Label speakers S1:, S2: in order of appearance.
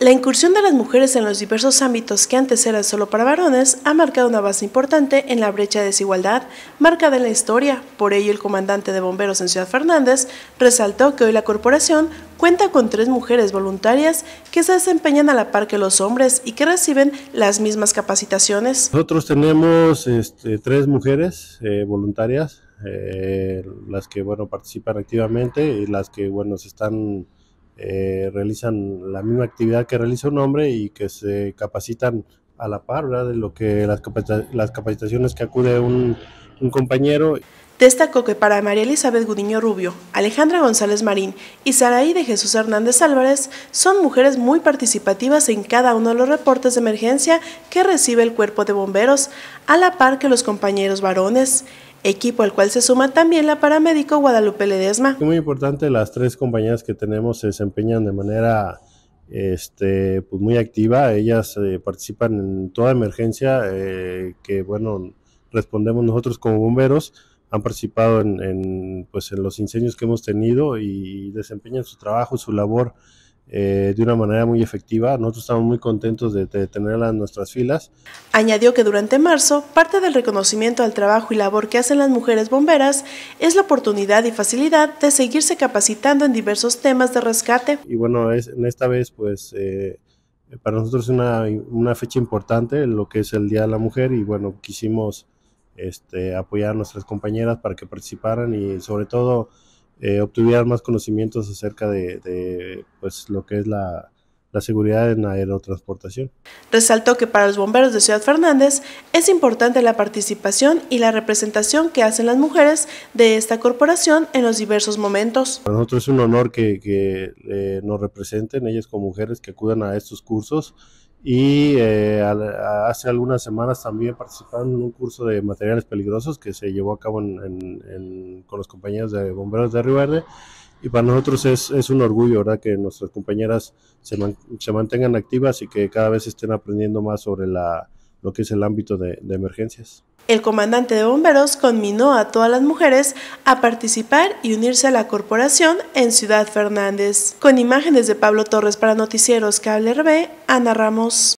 S1: La incursión de las mujeres en los diversos ámbitos que antes eran solo para varones ha marcado una base importante en la brecha de desigualdad marcada en la historia. Por ello, el comandante de bomberos en Ciudad Fernández resaltó que hoy la corporación cuenta con tres mujeres voluntarias que se desempeñan a la par que los hombres y que reciben las mismas capacitaciones. Nosotros
S2: tenemos este, tres mujeres eh, voluntarias, eh, las que bueno participan activamente y las que bueno se están eh, realizan la misma actividad que realiza un hombre y que se capacitan a la par de lo que las, capacitaciones que acude un, compañero.
S1: Destacó que para María Elizabeth Gudiño Rubio, Alejandra González Marín y Saraí de Jesús Hernández Álvarez son mujeres muy participativas en cada uno de los reportes de emergencia que recibe el cuerpo de bomberos, a la par que los compañeros varones equipo al cual se suma también la paramédico Guadalupe Ledesma.
S2: Muy importante, las tres compañías que tenemos se desempeñan de manera este, pues muy activa, ellas eh, participan en toda emergencia eh, que, bueno, respondemos nosotros como bomberos, han participado en, en, pues, en los incendios que hemos tenido y desempeñan su trabajo, su labor eh, de una manera muy efectiva. Nosotros estamos muy contentos de, tenerla en nuestras filas.
S1: Añadió que durante marzo, parte del reconocimiento al trabajo y labor que hacen las mujeres bomberas es la oportunidad y facilidad de seguirse capacitando en diversos temas de rescate.
S2: Y bueno, es, en esta vez, pues eh, para nosotros es una, una, fecha importante, lo que es el Día de la Mujer, y bueno, quisimos este, apoyar a nuestras compañeras para que participaran y sobre todo eh, obtuvieran más conocimientos acerca de, pues, lo que es la, seguridad en la aerotransportación.
S1: Resaltó que para los bomberos de Ciudad Fernández es importante la participación y la representación que hacen las mujeres de esta corporación en los diversos momentos.
S2: Para nosotros es un honor que, que eh, nos representen ellas como mujeres que acudan a estos cursos y eh, hace algunas semanas también participaron en un curso de materiales peligrosos que se llevó a cabo con los compañeros de bomberos de Río Verde y para nosotros es, un orgullo ¿verdad? que nuestras compañeras se mantengan activas y que cada vez estén aprendiendo más sobre la, lo que es el ámbito de, emergencias.
S1: El comandante de bomberos conminó a todas las mujeres a participar y unirse a la corporación en Ciudad Fernández. Con imágenes de Pablo Torres para Noticieros Cable RB, Ana Ramos.